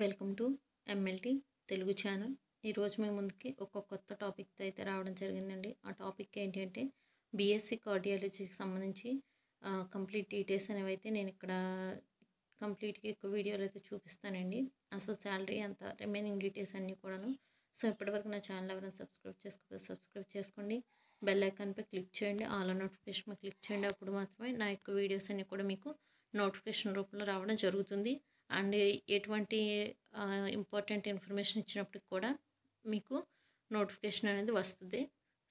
Welcome to MLT Telugu channel ఈరోజు మేము ముందుకి ఒక కొత్త టాపిక్తో అయితే రావడం జరిగిందండి ఆ టాపిక్ ఏంటంటే బీఎస్సీ కార్డియాలజీకి సంబంధించి కంప్లీట్ డీటెయిల్స్ అనేవి అయితే నేను ఇక్కడ కంప్లీట్గా ఎక్కువ వీడియోలు అయితే చూపిస్తానండి అసలు శాలరీ అంత రిమైనింగ్ డీటెయిల్స్ అన్నీ కూడాను సో ఇప్పటివరకు నా ఛానల్ ఎవరైనా సబ్స్క్రైబ్ చేసుకోకపోతే సబ్స్క్రైబ్ చేసుకోండి బెల్ ఐకాన్పై క్లిక్ చేయండి ఆల్ నోటిఫికేషన్ క్లిక్ చేయండి అప్పుడు మాత్రమే నా యొక్క వీడియోస్ అన్నీ కూడా మీకు నోటిఫికేషన్ రూపంలో రావడం జరుగుతుంది అండ్ ఎటువంటి ఇంపార్టెంట్ ఇన్ఫర్మేషన్ ఇచ్చినప్పటికి కూడా మీకు నోటిఫికేషన్ అనేది వస్తుంది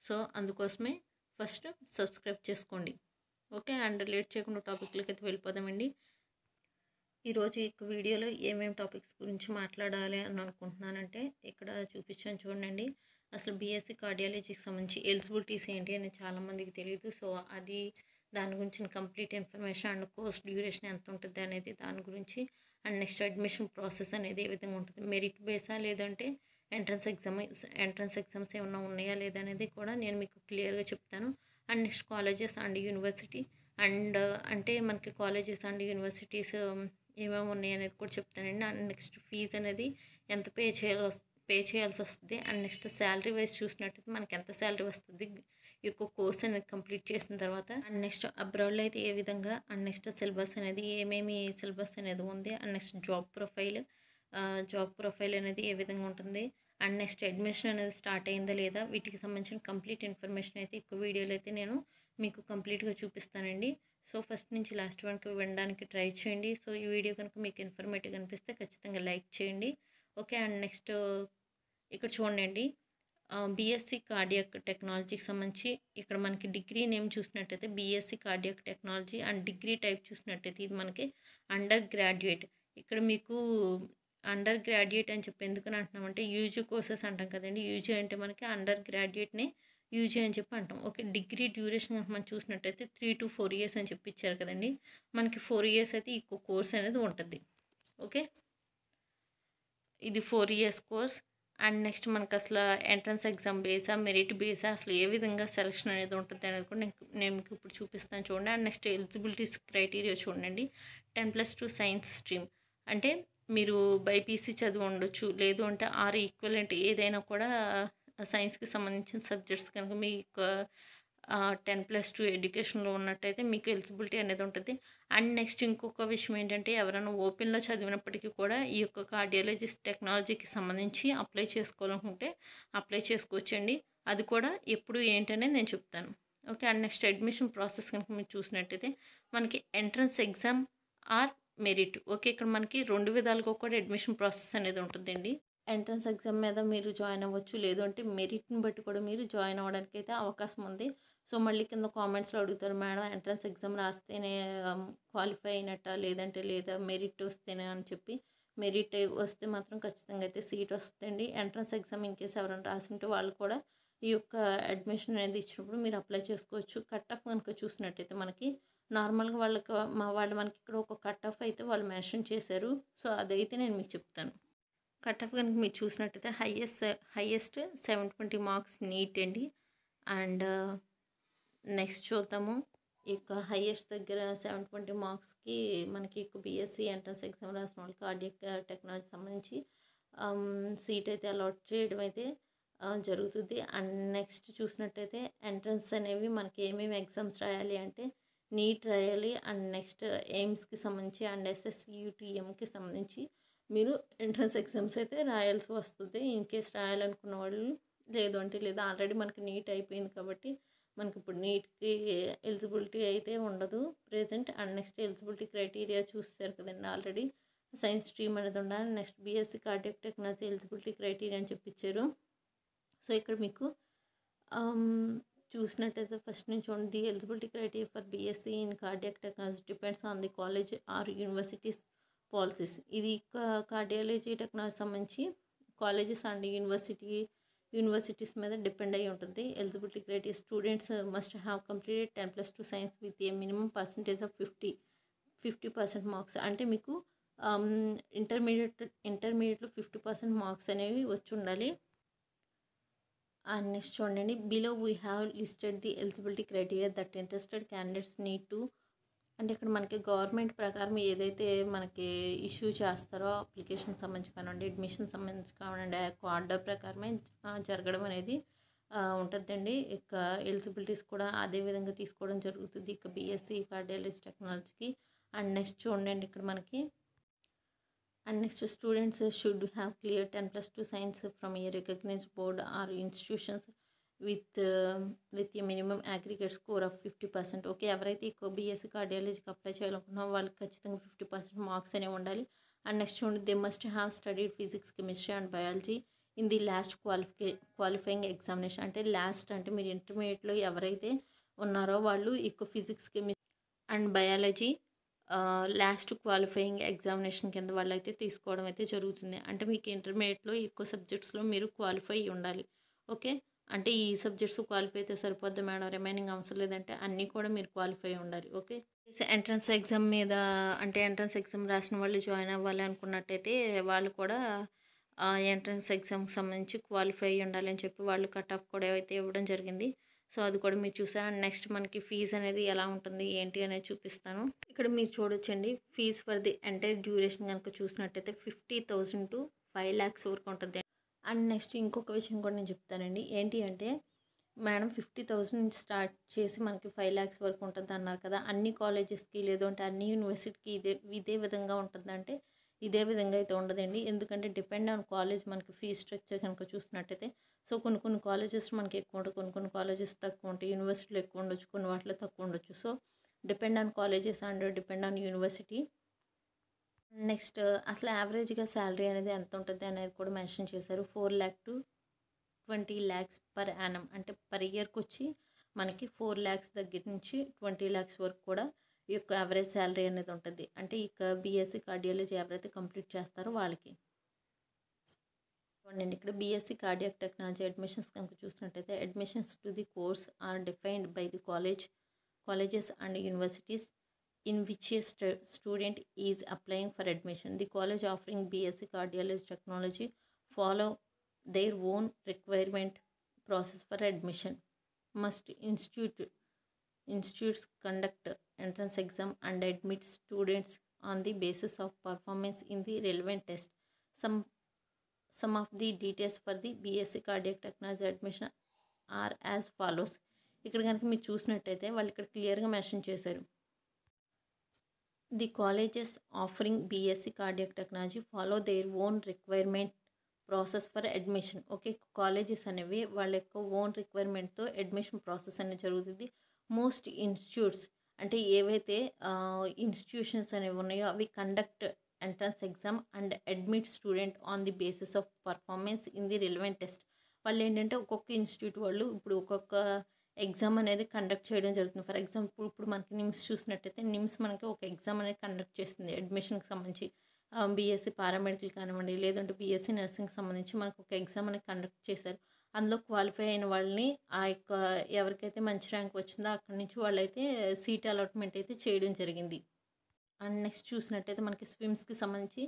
సో అందుకోసమే ఫస్ట్ సబ్స్క్రైబ్ చేసుకోండి ఓకే అండ్ లేట్ చేయకుండా టాపిక్లకి అయితే వెళ్ళిపోదామండి ఈరోజు ఈ వీడియోలో ఏమేమి టాపిక్స్ గురించి మాట్లాడాలి అని అనుకుంటున్నానంటే ఇక్కడ చూపించాను చూడండి అసలు బీఎస్సీ కార్డియాలజీకి సంబంధించి ఎలిజిబిలిటీస్ ఏంటి అని చాలామందికి తెలియదు సో అది దాని గురించి complete information and course duration ఎంత ఉంటుంది అనేది దాని గురించి అండ్ నెక్స్ట్ అడ్మిషన్ ప్రాసెస్ అనేది ఏ విధంగా ఉంటుంది మెరిట్ బేసా లేదంటే ఎంట్రన్స్ ఎగ్జామ్ ఎంట్రన్స్ ఎగ్జామ్స్ ఏమైనా ఉన్నాయా లేదనేది కూడా నేను మీకు క్లియర్గా చెప్తాను and next colleges and university and అంటే మనకి కాలేజెస్ అండ్ యూనివర్సిటీస్ ఏమేమి ఉన్నాయి అనేది కూడా చెప్తానండి అండ్ నెక్స్ట్ ఫీజు అనేది ఎంత పే చేయాల్సి పే చేయాల్సి వస్తుంది అండ్ నెక్స్ట్ శాలరీ వైజ్ చూసినట్టయితే మనకి ఎంత శాలరీ వస్తుంది ఈ యొక్క కోర్స్ అనేది కంప్లీట్ చేసిన తర్వాత అండ్ నెక్స్ట్ అబ్రాడ్లో అయితే ఏ విధంగా అండ్ నెక్స్ట్ సిలబస్ అనేది ఏమేమి సిలబస్ అనేది ఉంది and next job profile job profile అనేది ఏ విధంగా ఉంటుంది అండ్ నెక్స్ట్ అడ్మిషన్ అనేది స్టార్ట్ అయిందా లేదా వీటికి సంబంధించిన కంప్లీట్ ఇన్ఫర్మేషన్ అయితే ఎక్కువ వీడియోలు అయితే నేను మీకు కంప్లీట్గా చూపిస్తానండి సో ఫస్ట్ నుంచి లాస్ట్ వన్కి వినడానికి ట్రై చేయండి సో ఈ వీడియో కనుక మీకు ఇన్ఫర్మేటివ్ అనిపిస్తే ఖచ్చితంగా లైక్ చేయండి ఓకే అండ్ నెక్స్ట్ ఇక్కడ చూడండి బీఎస్సీ కార్డియక్ టెక్నాలజీకి సంబంధించి ఇక్కడ మనకి డిగ్రీ నేమ్ చూసినట్టయితే BSc cardiac technology and degree type చూసినట్టయితే ఇది మనకి అండర్ గ్రాడ్యుయేట్ ఇక్కడ మీకు అండర్ గ్రాడ్యుయేట్ అని చెప్పి ఎందుకని అంటున్నామంటే యూజీ కోర్సెస్ అంటాం కదండి యూజీ అంటే మనకి అండర్ గ్రాడ్యుయేట్ని యూజీ అని చెప్పి అంటాం ఓకే డిగ్రీ డ్యూరేషన్ మనం చూసినట్టయితే త్రీ టు ఫోర్ ఇయర్స్ అని చెప్పి ఇచ్చారు కదండి మనకి ఫోర్ ఇయర్స్ అయితే ఈ కోర్స్ అనేది ఉంటుంది ఓకే ఇది four years course and next మనకు అసలు ఎంట్రన్స్ ఎగ్జామ్ బేసా మెరిట్ బేసా అసలు ఏ విధంగా సెలక్షన్ అనేది ఉంటుంది అనేది కూడా నేను మీకు ఇప్పుడు చూపిస్తాను చూడండి అండ్ నెక్స్ట్ ఎలిజిబిలిటీస్ క్రైటీరియా చూడండి ten plus two science stream అంటే మీరు బైపీసీ చదువు ఉండొచ్చు లేదు అంటే ఆర్ ఈక్వల్ అంటే ఏదైనా కూడా సైన్స్కి సంబంధించిన సబ్జెక్ట్స్ కనుక మీకు టెన్ ప్లస్ టూ ఎడ్యుకేషన్లో ఉన్నట్టయితే మీకు ఎలిజిబిలిటీ అనేది ఉంటుంది అండ్ నెక్స్ట్ ఇంకొక విషయం ఏంటంటే ఎవరైనా ఓపెన్లో చదివినప్పటికీ కూడా ఈ యొక్క కార్డియాలజిస్ట్ టెక్నాలజీకి సంబంధించి అప్లై చేసుకోవాలనుకుంటే అప్లై చేసుకోవచ్చండి అది కూడా ఎప్పుడు ఏంటనేది నేను చెప్తాను okay and next admission process కనుక మీరు చూసినట్టయితే మనకి entrance exam or merit okay ఇక్కడ మనకి రెండు విధాలుగా కూడా అడ్మిషన్ ప్రాసెస్ అనేది ఉంటుందండి ఎంట్రన్స్ ఎగ్జామ్ మీద మీరు జాయిన్ అవ్వచ్చు లేదంటే మెరిట్ని బట్టి కూడా మీరు జాయిన్ అవ్వడానికి అయితే అవకాశం ఉంది సో మళ్ళీ కింద కామెంట్స్లో అడుగుతారు మేడం ఎంట్రన్స్ ఎగ్జామ్ రాస్తేనే క్వాలిఫై అయినట్ట లేదంటే లేదా మెరిట్ వస్తేనే అని చెప్పి మెరిట్ వస్తే మాత్రం ఖచ్చితంగా అయితే సీట్ వస్తుంది ఎంట్రన్స్ ఎగ్జామ్ ఇన్కేస్ ఎవరైనా రాసుంటే వాళ్ళు కూడా ఈ యొక్క అడ్మిషన్ అనేది ఇచ్చినప్పుడు మీరు అప్లై చేసుకోవచ్చు కట్ ఆఫ్ కనుక చూసినట్టయితే మనకి నార్మల్గా వాళ్ళకి మా వాళ్ళు మనకి ఇక్కడ ఒక కట్ ఆఫ్ అయితే వాళ్ళు మెన్షన్ చేశారు సో అదైతే నేను మీకు చెప్తాను కట్ ఆఫ్ కనుక మీరు చూసినట్టయితే highest highest seven twenty marks NEET అండి అండ్ నెక్స్ట్ చూద్దాము ఈ యొక్క హయ్యెస్ట్ దగ్గర సెవెన్ ట్వంటీ మార్క్స్కి మనకి బీఎస్సీ ఎంట్రన్స్ ఎగ్జామ్ రాసిన వాళ్ళకి కార్డియక్ టెక్నాలజీ సంబంధించి సీట్ అయితే అలాట్ చేయడం అయితే జరుగుతుంది అండ్ నెక్స్ట్ చూసినట్టయితే ఎంట్రన్స్ అనేవి మనకి ఏమేమి ఎగ్జామ్స్ రాయాలి అంటే నీట్ రాయాలి అండ్ నెక్స్ట్ ఎయిమ్స్కి సంబంధించి అండ్ ఎస్ఎస్యుటిఎంకి సంబంధించి మీరు ఎంట్రన్స్ ఎగ్జామ్స్ అయితే రాయాల్సి వస్తుంది ఇన్ కేస్ రాయాలనుకున్న వాళ్ళు లేదు అంటే లేదు ఆల్రెడీ మనకి నీట్ అయిపోయింది కాబట్టి మనకి ఇప్పుడు నీట్కి ఎలిజిబిలిటీ అయితే ఉండదు present and next eligibility criteria చూస్తారు కదండి ఆల్రెడీ సైన్స్ స్ట్రీమ్ అనేది ఉండాలి next BSc cardiac technology eligibility criteria అని చెప్పించారు సో ఇక్కడ మీకు చూసినట్టయితే ఫస్ట్ నుంచి చూడండి the eligibility criteria for BSc in cardio technology depends on the college or universities policies ఇది కార్డియాలజీ టెక్నాలజీ సంబంధించి కాలేజెస్ అండ్ యూనివర్సిటీ యూనివర్సిటీస్ మీద డిపెండ్ అయి ఉంటుంది eligibility criteria students must have completed ten plus two science with a minimum percentage of fifty fifty percent marks అంటే మీకు intermediate ఇంటర్మీడియట్లో fifty percent marks అనేవి వచ్చి ఉండాలి అండ్ నెక్స్ట్ చూడండి below we have listed the eligibility criteria that interested candidates need to అంటే ఇక్కడ మనకి గవర్నమెంట్ ప్రకారం ఏదైతే మనకి ఇష్యూ చేస్తారో అప్లికేషన్ సంబంధించి కానివ్వండి అడ్మిషన్ సంబంధించి కానివ్వండి ఆర్డర్ ప్రకారమే జరగడం అనేది ఉంటుందండి ఇక ఎలిజిబిలిటీస్ కూడా అదే విధంగా తీసుకోవడం జరుగుతుంది ఇక బీఎస్సీ కార్డియాలజీ టెక్నాలజీకి అండ్ నెక్స్ట్ చూడండి ఇక్కడ మనకి and next students should have clear ten plus two science from a recognized board or institutions with with a minimum aggregate score of fifty percent okay ఎవరైతే ఎక్కువ బీఎస్సీ కార్డియాలజీకి e apply చేయాలనుకున్నారో వాళ్ళకి ఖచ్చితంగా fifty percent marks అనేవి ఉండాలి and next చూడండి they must have studied physics chemistry and biology in the last qualification qualifying examination అంటే లాస్ట్ అంటే మీరు ఇంటర్మీడియట్లో ఎవరైతే ఉన్నారో వాళ్ళు ఎక్కువ physics chemistry and biology last qualifying examination కింద వాళ్ళు అయితే తీసుకోవడం అయితే జరుగుతుంది అంటే మీకు ఇంటర్మీడియట్లో ఎక్కువ సబ్జెక్ట్స్లో మీరు క్వాలిఫై ఉండాలి ఓకే అంటే ఈ సబ్జెక్ట్స్ క్వాలిఫై అయితే సరిపోద్ది మేడం రిమైనింగ్ అవసరం లేదంటే అన్నీ కూడా మీరు క్వాలిఫై ఉండాలి ఓకే ఎంట్రన్స్ ఎగ్జామ్ మీద అంటే ఎంట్రన్స్ ఎగ్జామ్ రాసిన వాళ్ళు జాయిన్ అవ్వాలి అనుకున్నట్టయితే వాళ్ళు కూడా ఎంట్రన్స్ ఎగ్జామ్కి సంబంధించి క్వాలిఫై ఉండాలి అని చెప్పి వాళ్ళు కట్ ఆఫ్ కూడా అయితే ఇవ్వడం జరిగింది సో అది కూడా మీరు చూసా అండ్ నెక్స్ట్ మనకి ఫీజు అనేది ఎలా ఉంటుంది ఏంటి అనేది చూపిస్తాను ఇక్కడ మీరు చూడొచ్చండి fees for the entire duration కనుక చూసినట్టయితే ఫిఫ్టీ టు ఫైవ్ ల్యాక్స్ వరకు ఉంటుంది అండ్ నెక్స్ట్ ఇంకొక విషయం కూడా నేను చెప్తానండి ఏంటి అంటే మేడం ఫిఫ్టీ థౌజండ్ స్టార్ట్ చేసి మనకి ఫైవ్ ల్యాక్స్ వరకు ఉంటుంది అన్నారు కదా అన్ని కాలేజెస్కి లేదు అంటే అన్ని యూనివర్సిటీకి ఇదే ఇదే విధంగా ఉంటుందంటే ఇదే విధంగా అయితే ఉండదండి ఎందుకంటే డిపెండ్ ఆన్ కాలేజ్ మనకి ఫీ స్ట్రక్చర్ కనుక చూసినట్టయితే సో కొన్ని కొన్ని కాలేజెస్ మనకి ఎక్కువ ఉంటాయి కొన్ని కొన్ని కాలేజెస్ తక్కువ ఉంటాయి యూనివర్సిటీలు ఎక్కువ ఉండొచ్చు కొన్ని వాటిలో తక్కువ ఉండొచ్చు so depend on colleges and depend on university next అసలు యావరేజ్గా శాలరీ అనేది ఎంత ఉంటుంది అనేది కూడా మెన్షన్ చేశారు four lakh to twenty lakhs per annum అంటే పర్ ఇయర్కి వచ్చి మనకి ఫోర్ ల్యాక్స్ దగ్గర నుంచి ట్వంటీ ల్యాక్స్ వరకు కూడా ఈ యొక్క యావరేజ్ శాలరీ అనేది ఉంటుంది అంటే ఇక బీఎస్సీ కార్డియాలజీ ఎవరైతే కంప్లీట్ చేస్తారో వాళ్ళకి చూడండి ఇక్కడ బీఎస్సీ కార్డియాక్ టెక్నాలజీ అడ్మిషన్స్ కనుక చూసినట్టయితే admissions to the course are defined by the college colleges and universities in which a st student is applying for admission. The college offering BSc Cardiology Technology follow their own requirement process for admission. Must institute institutes conduct entrance exam and admit students on the basis of performance in the relevant test. Some some of the details for the BSc Cardiac Technology admission are as follows. ఇక్కడ కనుక మీరు చూసినట్టయితే వాళ్ళు ఇక్కడ క్లియర్గా mention చేశారు the colleges offering BSc cardiac technology follow their own requirement process for admission okay colleges అనేవి వాళ్ళ యొక్క ఓన్ రిక్వైర్మెంట్తో అడ్మిషన్ ప్రాసెస్ అనేది జరుగుతుంది మోస్ట్ ఇన్స్టిట్యూట్స్ అంటే ఏవైతే ఇన్స్టిట్యూషన్స్ అనేవి ఉన్నాయో అవి conduct entrance exam and admit student on the basis of performance in the relevant test వాళ్ళు ఏంటంటే ఒక్కొక్క ఇన్స్టిట్యూట్ వాళ్ళు ఇప్పుడు ఒక్కొక్క ఎగ్జామ్ అనేది కండక్ట్ చేయడం జరుగుతుంది ఫర్ ఎగ్జాంపుల్ ఇప్పుడు మనకి నిమ్స్ చూసినట్టయితే నిమ్స్ మనకి ఒక ఎగ్జామ్ అనేది కండక్ట్ చేస్తుంది అడ్మిషన్కి సంబంధించి బీఎస్సీ పారామెడికల్ కానివ్వండి లేదంటే బీఎస్సీ నర్సింగ్కి సంబంధించి మనకు ఒక ఎగ్జామ్ అనేది కండక్ట్ చేశారు అందులో క్వాలిఫై అయిన వాళ్ళని ఆ యొక్క ఎవరికైతే మంచి ర్యాంక్ వచ్చిందో అక్కడి నుంచి వాళ్ళైతే సీట్ అలాట్మెంట్ అయితే చేయడం జరిగింది అండ్ నెక్స్ట్ చూసినట్టయితే మనకి స్విమ్స్కి సంబంధించి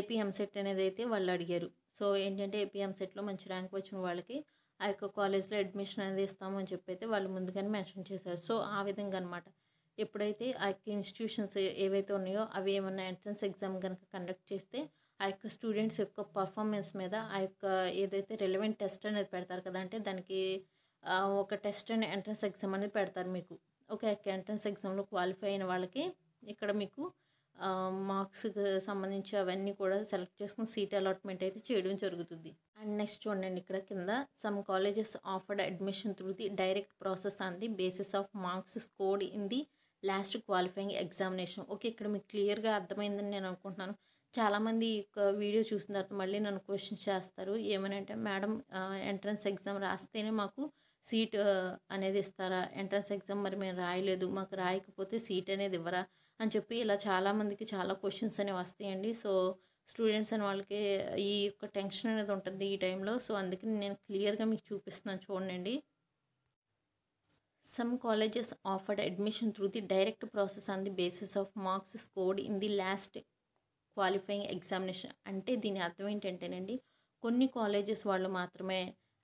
ఏపీఎంసెట్ అనేది అయితే వాళ్ళు అడిగారు సో ఏంటంటే ఏపీఎంసెట్లో మంచి ర్యాంక్ వచ్చిన వాళ్ళకి ఆ యొక్క కాలేజ్లో అడ్మిషన్ అనేది ఇస్తామని చెప్పి అయితే వాళ్ళు ముందుగానే మెన్షన్ చేశారు సో ఆ విధంగా అనమాట ఎప్పుడైతే ఆ యొక్క ఇన్స్టిట్యూషన్స్ ఏవైతే ఉన్నాయో అవి ఏమన్నా ఎంట్రన్స్ ఎగ్జామ్ కనుక కండక్ట్ చేస్తే ఆ యొక్క స్టూడెంట్స్ యొక్క పర్ఫార్మెన్స్ మీద ఆ యొక్క ఏదైతే రిలవెంట్ టెస్ట్ అనేది పెడతారు కదా అంటే దానికి ఒక టెస్ట్ అండ్ ఎంట్రన్స్ ఎగ్జామ్ అనేది పెడతారు మీకు ఒక ఎంట్రన్స్ ఎగ్జామ్లో క్వాలిఫై అయిన వాళ్ళకి ఇక్కడ మీకు మార్క్స్కి సంబంధించి అవన్నీ కూడా సెలెక్ట్ చేసుకుని సీట్ అలాట్మెంట్ అయితే చేయడం జరుగుతుంది అండ్ నెక్స్ట్ చూడండి ఇక్కడ కింద some colleges offered admission through the direct process on the basis of marks scored in the last qualifying examination okay ఇక్కడ మీకు క్లియర్గా అర్థమైందని నేను అనుకుంటున్నాను చాలామంది ఒక వీడియో చూసిన తర్వాత మళ్ళీ నన్ను క్వశ్చన్ చేస్తారు ఏమనంటే మేడం ఎంట్రన్స్ ఎగ్జామ్ రాస్తేనే మాకు సీట్ అనేది ఇస్తారా ఎంట్రన్స్ ఎగ్జామ్ మరి మేము రాయలేదు మాకు రాయకపోతే సీట్ అనేది ఇవ్వరా అని చెప్పి ఇలా చాలామందికి చాలా క్వశ్చన్స్ అనేవి వస్తాయండి సో స్టూడెంట్స్ అనే వాళ్ళకి ఈ యొక్క టెన్షన్ అనేది ఉంటుంది ఈ టైంలో సో అందుకని నేను క్లియర్గా మీకు చూపిస్తున్నాను చూడండి some colleges offered admission through the direct process on the basis of marks scored in the last qualifying examination అంటే దీని అర్థం ఏంటంటేనండి కొన్ని కాలేజెస్ వాళ్ళు మాత్రమే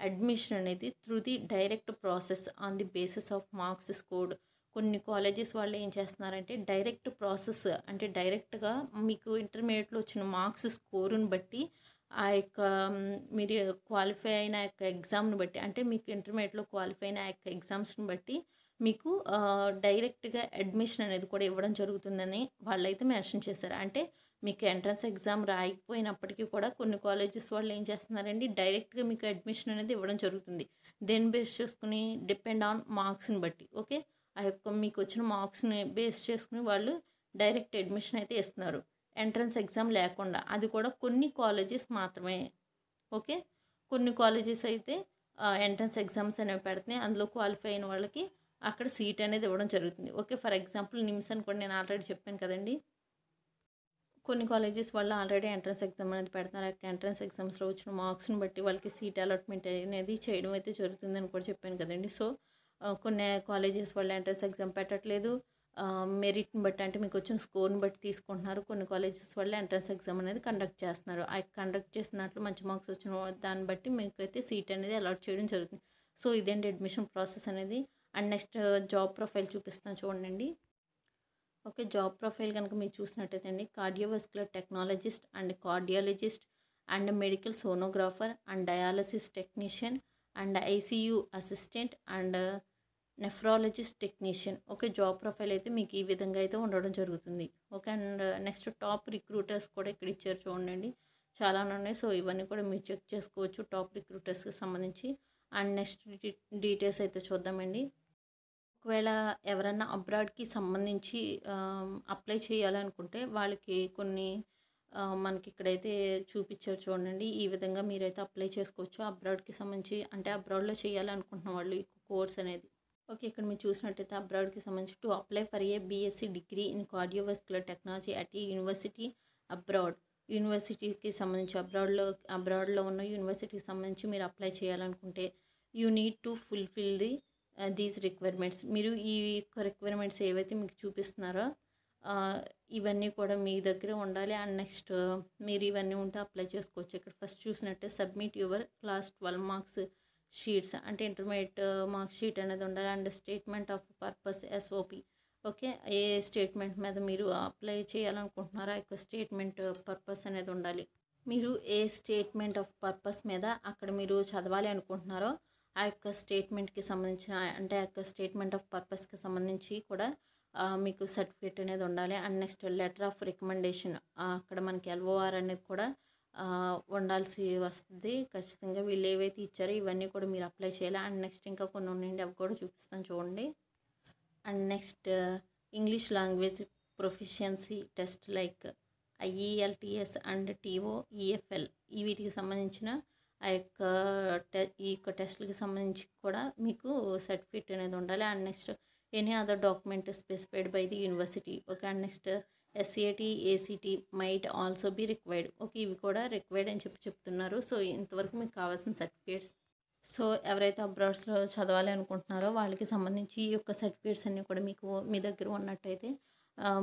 అడ్మిషన్ అనేది through the direct process on the basis of marks scored కొన్ని colleges వాళ్ళు ఏం చేస్తున్నారంటే డైరెక్ట్ ప్రాసెస్ అంటే డైరెక్ట్గా మీకు ఇంటర్మీడియట్లో వచ్చిన మార్క్స్ స్కోరుని బట్టి ఆ యొక్క మీరు క్వాలిఫై అయిన యొక్క ఎగ్జామ్ని బట్టి అంటే మీకు ఇంటర్మీడియట్లో క్వాలిఫై అయిన యొక్క ఎగ్జామ్స్ని బట్టి మీకు డైరెక్ట్గా అడ్మిషన్ అనేది కూడా ఇవ్వడం జరుగుతుందని వాళ్ళైతే మెన్షన్ చేశారు అంటే మీకు ఎంట్రన్స్ ఎగ్జామ్ రాయకపోయినప్పటికీ కూడా కొన్ని కాలేజెస్ వాళ్ళు ఏం చేస్తున్నారండి డైరెక్ట్గా మీకు అడ్మిషన్ అనేది ఇవ్వడం జరుగుతుంది దేని బేస్ చేసుకుని డిపెండ్ ఆన్ మార్క్స్ని బట్టి ఓకే ఆ యొక్క మీకు వచ్చిన మార్క్స్ని బేస్ చేసుకుని వాళ్ళు డైరెక్ట్ అడ్మిషన్ అయితే ఇస్తున్నారు ఎంట్రన్స్ ఎగ్జామ్ లేకుండా అది కూడా కొన్ని కాలేజెస్ మాత్రమే ఓకే కొన్ని కాలేజెస్ అయితే ఎంట్రన్స్ ఎగ్జామ్స్ అనేవి పెడుతున్నాయి అందులో క్వాలిఫై అయిన వాళ్ళకి అక్కడ సీట్ అనేది ఇవ్వడం జరుగుతుంది ఓకే ఫర్ ఎగ్జాంపుల్ నిమ్స్ అని కూడా నేను ఆల్రెడీ చెప్పాను కదండి కొన్ని కాలేజెస్ వాళ్ళు ఆల్రెడీ ఎంట్రన్స్ ఎగ్జామ్ అనేది పెడతారు ఎంట్రన్స్ ఎగ్జామ్స్లో వచ్చిన మార్క్స్ని బట్టి వాళ్ళకి సీట్ అలాట్మెంట్ అనేది చేయడం అయితే జరుగుతుందని కూడా చెప్పాను కదండి సో కొన్ని కాలేజెస్ వాళ్ళు ఎంట్రన్స్ ఎగ్జామ్ పెట్టట్లేదు మెరిట్ని బట్టి అంటే మీకు వచ్చిన స్కోర్ని బట్టి తీసుకుంటున్నారు కొన్ని కాలేజెస్ వాళ్ళు ఎంట్రన్స్ ఎగ్జామ్ అనేది కండక్ట్ చేస్తున్నారు ఆ కండక్ట్ చేసినట్లు మంచి మార్క్స్ వచ్చిన దాన్ని బట్టి మీకు అయితే సీట్ అనేది అలాట్ చేయడం జరుగుతుంది సో ఇదేంటి అడ్మిషన్ ప్రాసెస్ అనేది అండ్ నెక్స్ట్ జాబ్ ప్రొఫైల్ చూపిస్తాను చూడండి ఓకే జాబ్ ప్రొఫైల్ కనుక మీరు చూసినట్టయితే అండి cardiovascular technologist and cardiologist and medical sonographer and dialysis technician and ICU assistant and nephrologist technician okay job profile అయితే మీకు ఈ విధంగా అయితే ఉండడం జరుగుతుంది okay and next top recruiters కూడా ఇక్కడ ఇచ్చారు చూడండి చాలా ఉన్నాయి సో ఇవన్నీ కూడా మీరు చెక్ చేసుకోవచ్చు టాప్ రిక్రూటర్స్కి సంబంధించి అండ్ నెక్స్ట్ డీటెయిల్స్ అయితే చూద్దామండి ఒకవేళ ఎవరైనా అబ్రాడ్కి సంబంధించి అప్లై చేయాలనుకుంటే వాళ్ళకి కొన్ని మనకి ఇక్కడైతే చూపించారు చూడండి ఈ విధంగా మీరైతే అప్లై చేసుకోవచ్చు అబ్రాడ్కి సంబంధించి అంటే అబ్రాడ్లో చేయాలనుకుంటున్న వాళ్ళు ఈ కోర్స్ అనేది ఓకే ఇక్కడ మీరు చూసినట్టయితే అబ్రాడ్కి సంబంధించి to apply for a BSc degree in cardiovascular technology at ఈ యూనివర్సిటీ అబ్రాడ్ యూనివర్సిటీకి సంబంధించి అబ్రాడ్లో అబ్రాడ్లో ఉన్న యూనివర్సిటీకి సంబంధించి మీరు అప్లై చేయాలనుకుంటే you need to fulfil the these requirements మీరు ఈ రిక్వైర్మెంట్స్ ఏవైతే మీకు చూపిస్తున్నారో ఇవన్నీ కూడా మీ దగ్గర ఉండాలి అండ్ నెక్స్ట్ మీరు ఇవన్నీ ఉంటే అప్లై చేసుకోవచ్చు ఇక్కడ ఫస్ట్ చూసినట్టే submit your class twelve marks sheets అంటే ఇంటర్మీడియట్ మార్క్స్ షీట్ అనేది ఉండాలి and statement of purpose SOP okay a statement మీద మీరు అప్లై చేయాలనుకుంటున్నారో ఆ యొక్క స్టేట్మెంట్ పర్పస్ అనేది ఉండాలి మీరు ఏ స్టేట్మెంట్ ఆఫ్ పర్పస్ మీద అక్కడ మీరు చదవాలి అనుకుంటున్నారో ఆ యొక్క స్టేట్మెంట్కి సంబంధించిన అంటే ఆ యొక్క స్టేట్మెంట్ ఆఫ్ పర్పస్కి సంబంధించి కూడా మీకు సర్టిఫికేట్ అనేది ఉండాలి and next letter of recommendation అక్కడ మనకి ఎల్ఓఆర్ అనేది కూడా ఉండాల్సి వస్తుంది ఖచ్చితంగా వీళ్ళు ఏవైతే ఇచ్చారో ఇవన్నీ కూడా మీరు అప్లై చేయాలి అండ్ నెక్స్ట్ ఇంకా కొన్ని ఉండండి అవి కూడా చూపిస్తాను చూడండి and next English language proficiency test like IELTS and TOEFL ఈ వీటికి సంబంధించిన ఆ యొక్క టె ఈ యొక్క టెస్ట్లకి సంబంధించి కూడా మీకు సర్టిఫికేట్ అనేది ఉండాలి and next any other document specified by the university okay and next SCAT ACT might also be required okay ఇవి కూడా రిక్వైర్డ్ అని చెప్పి చెప్తున్నారు సో ఇంతవరకు మీకు కావాల్సిన సర్టిఫికేట్స్ సో ఎవరైతే అబ్రాడ్స్లో చదవాలి అనుకుంటున్నారో వాళ్ళకి సంబంధించి ఈ యొక్క సర్టిఫికేట్స్ అన్నీ కూడా మీకు మీ దగ్గర ఉన్నట్టయితే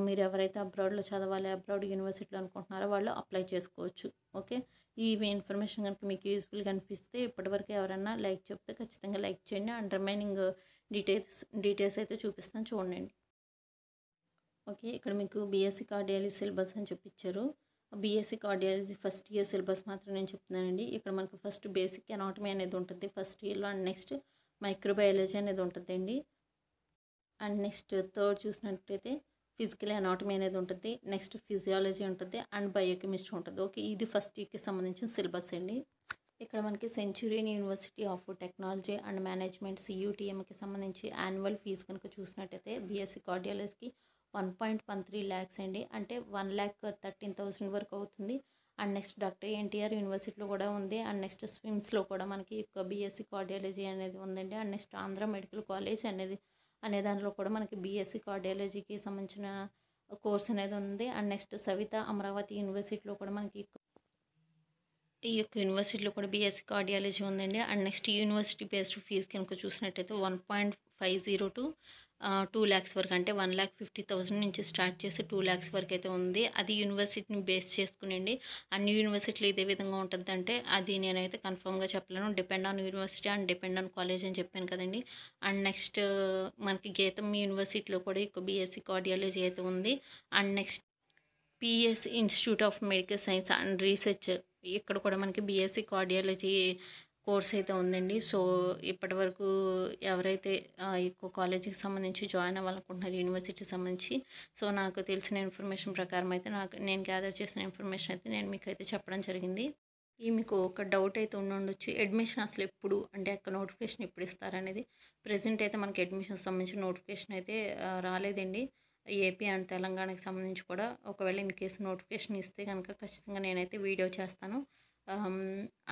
మీరు ఎవరైతే అబ్రాడ్లో చదవాలి అబ్రాడ్ యూనివర్సిటీలో అనుకుంటున్నారో వాళ్ళు అప్లై చేసుకోవచ్చు ఓకే ఇవి ఇన్ఫర్మేషన్ కనుక మీకు యూస్ఫుల్గా అనిపిస్తే ఇప్పటివరకు ఎవరైనా లైక్ చెప్తే ఖచ్చితంగా లైక్ చేయండి అండ్ రిమైనింగ్ డీటెయిల్స్ డీటెయిల్స్ అయితే చూపిస్తాను చూడండి ఓకే ఇక్కడ మీకు బీఎస్సీ కార్డియాలజీ సిలబస్ అని చూపించారు BSc cardiology first year syllabus మాత్రం నేను చెప్తున్నానండి ఇక్కడ మనకు ఫస్ట్ బేసిక్ అనాటమీ అనేది ఉంటుంది ఫస్ట్ ఇయర్లో అండ్ నెక్స్ట్ మైక్రోబయాలజీ అనేది ఉంటుందండి అండ్ నెక్స్ట్ థర్డ్ చూసినట్లయితే ఫిజికల్ అనాటమీ అనేది ఉంటుంది నెక్స్ట్ ఫిజియాలజీ ఉంటుంది అండ్ బయోకెమిస్ట్రీ ఉంటుంది ఓకే ఇది ఫస్ట్ ఇయర్కి సంబంధించిన సిలబస్ అండి ఇక్కడ మనకి Centurion university of technology and management సియూటీఎంకి సంబంధించి యాన్యువల్ ఫీజు కనుక చూసినట్టయితే బీఎస్సీ కార్డియాలజీకి one point one three lakhs అండి అంటే వన్ ల్యాక్ థర్టీన్ థౌసండ్ వరకు అవుతుంది అండ్ నెక్స్ట్ డాక్టర్ ఎన్టీఆర్ యూనివర్సిటీలో కూడా ఉంది అండ్ నెక్స్ట్ స్విమ్స్లో కూడా మనకి బీఎస్సీ కార్డియాలజీ అనేది ఉందండి and next Andhra medical college అనేది అనే దాంట్లో కూడా మనకి బీఎస్సీ కార్డియాలజీకి సంబంధించిన కోర్స్ అనేది ఉంది అండ్ నెక్స్ట్ సవిత అమరావతి యూనివర్సిటీలో కూడా మనకి ఈ యొక్క యూనివర్సిటీలో కూడా బీఎస్సీ కార్డియాలజీ ఉందండి and next university based fees కనుక చూసినట్టయితే one point five zero to two lakhs వరకు అంటే వన్ ల్యాక్ ఫిఫ్టీ థౌజండ్ నుంచి స్టార్ట్ చేసి టూ ల్యాక్స్ వరకు అయితే ఉంది అది యూనివర్సిటీని బేస్ చేసుకునండి అన్ని యూనివర్సిటీలు ఇదే విధంగా ఉంటుందంటే అది నేనైతే కన్ఫర్మ్గా చెప్పలేను depend on university and depend on college అని చెప్పాను కదండి అండ్ నెక్స్ట్ మనకి గీతం యూనివర్సిటీలో కూడా ఎక్కువ బీఎస్సీ కార్డియాలజీ అయితే ఉంది and next PS institute of medical science and research ఇక్కడ కూడా మనకి బీఎస్సీ కార్డియాలజీ కోర్స్ అయితే ఉందండి సో ఇప్పటి వరకు ఎవరైతే ఎక్కువ కాలేజీకి సంబంధించి జాయిన్ అవ్వాలనుకుంటున్నారు యూనివర్సిటీకి సంబంధించి సో నాకు తెలిసిన ఇన్ఫర్మేషన్ ప్రకారం అయితే నాకు నేను గ్యాదర్ చేసిన ఇన్ఫర్మేషన్ అయితే నేను మీకు అయితే చెప్పడం జరిగింది ఈ మీకు ఒక డౌట్ అయితే ఉండొచ్చు అడ్మిషన్ అసలు ఎప్పుడు అంటే అక్కడ నోటిఫికేషన్ ఎప్పుడు ఇస్తారనేది ప్రజెంట్ అయితే మనకి అడ్మిషన్ సంబంధించిన నోటిఫికేషన్ అయితే రాలేదండి ఏపీ అండ్ తెలంగాణకి సంబంధించి కూడా ఒకవేళ ఇన్ కేసు నోటిఫికేషన్ ఇస్తే కనుక ఖచ్చితంగా నేనైతే వీడియో చేస్తాను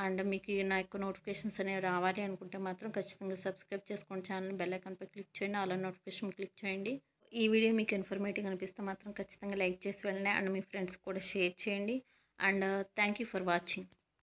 అండ్ మీకు నాకు నోటిఫికేషన్స్ అనేవి రావాలి అనుకుంటే మాత్రం ఖచ్చితంగా సబ్స్క్రైబ్ చేసుకోండి ఛానల్ బెల్ ఐకాన్పై క్లిక్ చేయండి అలా నోటిఫికేషన్ క్లిక్ చేయండి ఈ వీడియో మీకు ఇన్ఫర్మేటివ్ అనిపిస్తే మాత్రం ఖచ్చితంగా లైక్ చేసి వెళ్ళండి అండ్ మీ ఫ్రెండ్స్ కూడా షేర్ చేయండి and thank you for watching